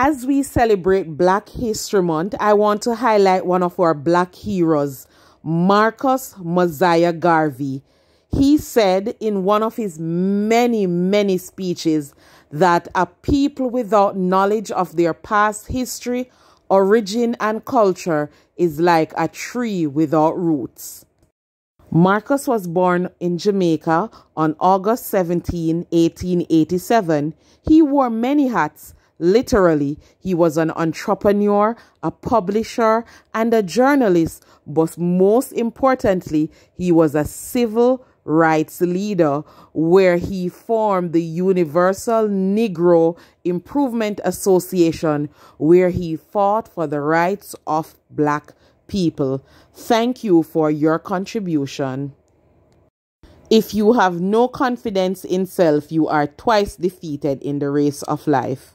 As we celebrate Black History Month, I want to highlight one of our black heroes, Marcus Mosiah Garvey. He said in one of his many, many speeches that a people without knowledge of their past history, origin, and culture is like a tree without roots. Marcus was born in Jamaica on August 17, 1887. He wore many hats Literally, he was an entrepreneur, a publisher, and a journalist, but most importantly, he was a civil rights leader, where he formed the Universal Negro Improvement Association, where he fought for the rights of black people. Thank you for your contribution. If you have no confidence in self, you are twice defeated in the race of life.